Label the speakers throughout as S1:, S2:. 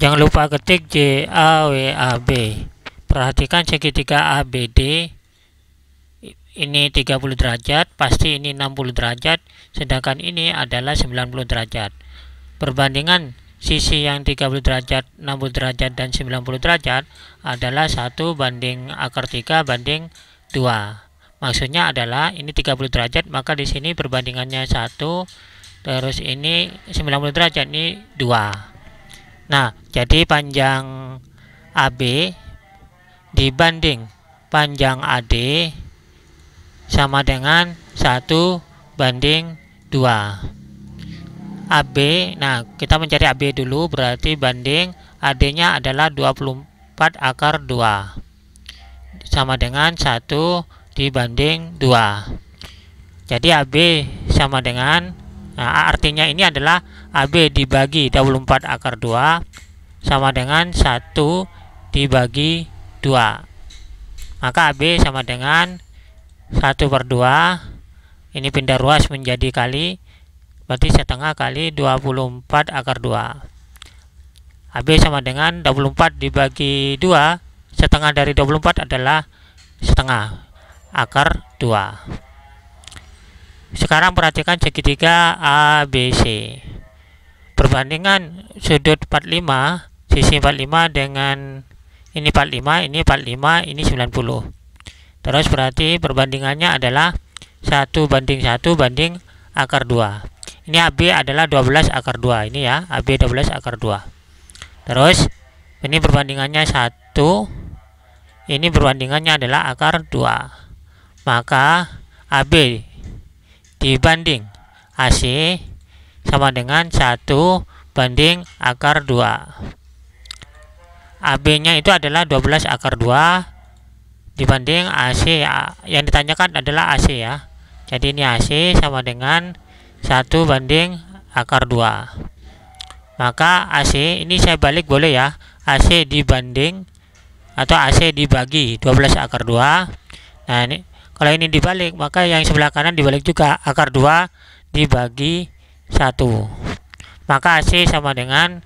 S1: Jangan lupa ketik J A W A B. Perhatikan segitiga ABD ini 30 derajat, pasti ini 60 derajat, sedangkan ini adalah 90 derajat. Perbandingan sisi yang 30 derajat, 60 derajat, dan 90 derajat adalah 1 banding akar 3 banding 2. Maksudnya adalah ini 30 derajat, maka di sini perbandingannya 1, terus ini 90 derajat, ini 2. Nah, jadi panjang AB dibanding panjang AD sama dengan 1 banding 2. AB, nah kita mencari AB dulu berarti banding AD-nya adalah 24 akar 2 sama dengan 1 dibanding 2. Jadi AB sama dengan Nah, artinya ini adalah AB dibagi 24 akar 2 sama dengan 1 dibagi 2. Maka AB sama dengan 1 per 2. Ini pindah ruas menjadi kali. Berarti setengah kali 24 akar 2. AB sama dengan 24 dibagi 2. Setengah dari 24 adalah setengah akar 2. Sekarang perhatikan segitiga ABC. Perbandingan sudut 45, sisi 45 dengan ini 45, ini 45, ini 90. Terus berarti perbandingannya adalah 1 banding 1 banding akar 2. Ini AB adalah 12 akar 2. Ini ya, AB 12 akar 2. Terus ini perbandingannya 1, ini perbandingannya adalah akar 2. Maka AB dibanding AC sama dengan 1 banding akar 2 AB-nya itu adalah 12 akar 2 dibanding AC yang ditanyakan adalah AC ya jadi ini AC sama dengan 1 banding akar 2 maka AC ini saya balik boleh ya AC dibanding atau AC dibagi 12 akar 2 nah ini kalau ini dibalik, maka yang sebelah kanan dibalik juga. Akar 2 dibagi 1. Maka AC sama dengan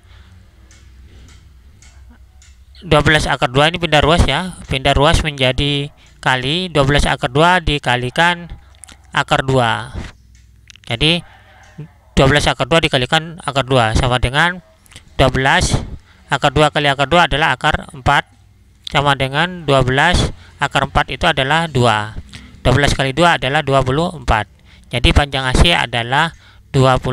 S1: 12 akar 2 ini pindah ruas ya. Pindah ruas menjadi kali 12 akar 2 dikalikan akar 2. Jadi 12 akar 2 dikalikan akar 2 sama dengan 12 akar 2 kali akar 2 adalah akar 4 sama dengan 12 akar 4 itu adalah 2 12 kali 2 adalah 24 jadi panjang AC adalah 24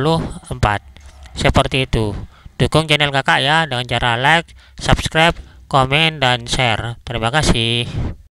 S1: seperti itu dukung channel kakak ya dengan cara like subscribe komen dan share terima kasih